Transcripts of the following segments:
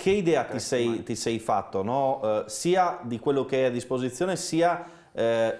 che idea ti sei, ti sei, fatto, no? eh, sia di quello che è a disposizione, sia eh,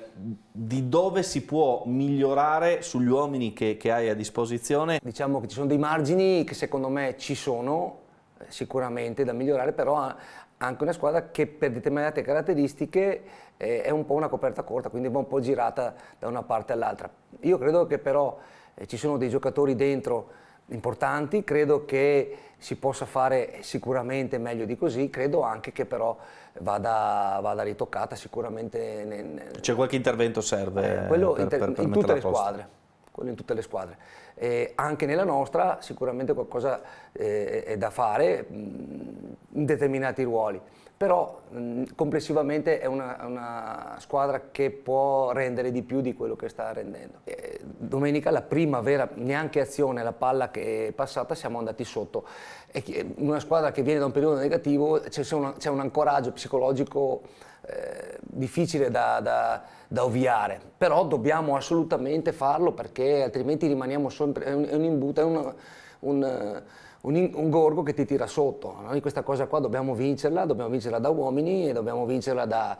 di dove si può migliorare sugli uomini che, che, hai a disposizione? Diciamo che ci sono dei margini che secondo me ci sono eh, sicuramente da migliorare, però anche una squadra che per determinate caratteristiche eh, è un po' una coperta corta, quindi un po' girata da una parte all'altra. Io credo che però eh, ci sono dei giocatori dentro importanti, credo che si possa fare sicuramente meglio di così, credo anche che però vada, vada ritoccata sicuramente. C'è qualche intervento serve eh, quello per, inter per, in tutte le squadre. Quello in tutte le squadre. Eh, anche nella nostra sicuramente qualcosa eh, è da fare mh, mm, in determinati ruoli, però mh, mm, complessivamente è una, una, squadra che può rendere di più di quello che sta rendendo. Eh, domenica la prima vera neanche azione, la palla che è passata, siamo andati sotto. E una squadra che viene da un periodo negativo c'è un, un, ancoraggio psicologico eh, difficile da, da, da, ovviare, però dobbiamo assolutamente farlo perché altrimenti rimaniamo sempre, è un, è un imbuto, è un, un un, un, gorgo che ti tira sotto. Noi questa cosa qua dobbiamo vincerla, dobbiamo vincerla da uomini e dobbiamo vincerla da,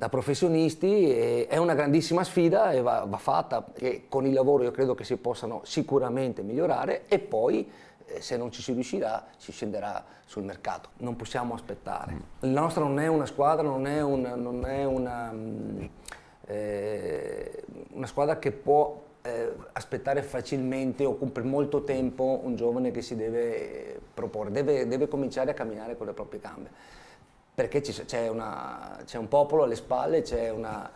da professionisti è una grandissima sfida e va, va fatta e con il lavoro io credo che si possano sicuramente migliorare e poi eh, se non ci si riuscirà si scenderà sul mercato. Non possiamo aspettare. Mm. La nostra non è una squadra, non è, un, non è una, mm, eh, una, squadra che può eh, aspettare facilmente o per molto tempo un giovane che si deve proporre, deve, deve cominciare a camminare con le proprie gambe perché c'è, un popolo alle spalle, c'è una,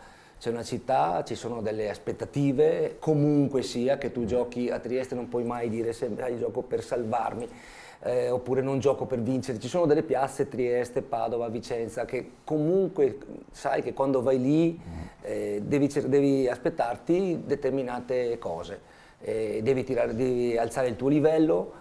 una città, ci sono delle aspettative, comunque sia che tu giochi a Trieste non puoi mai dire sempre ah, gioco per salvarmi. Eh, oppure non gioco per vincere, ci sono delle piazze, Trieste, Padova, Vicenza, che comunque sai che quando vai lì eh, devi, devi, aspettarti determinate cose, eh, devi, tirare, devi alzare il tuo livello,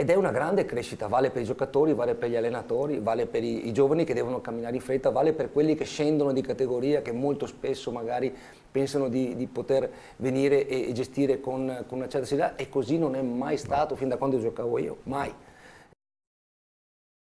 ed è una grande crescita, vale per i giocatori, vale per gli allenatori, vale per i, i, giovani che devono camminare in fretta, vale per quelli che scendono di categoria, che molto spesso magari pensano di, di poter venire e, e gestire con, con, una certa serietà e così non è mai stato no. fin da quando giocavo io, mai.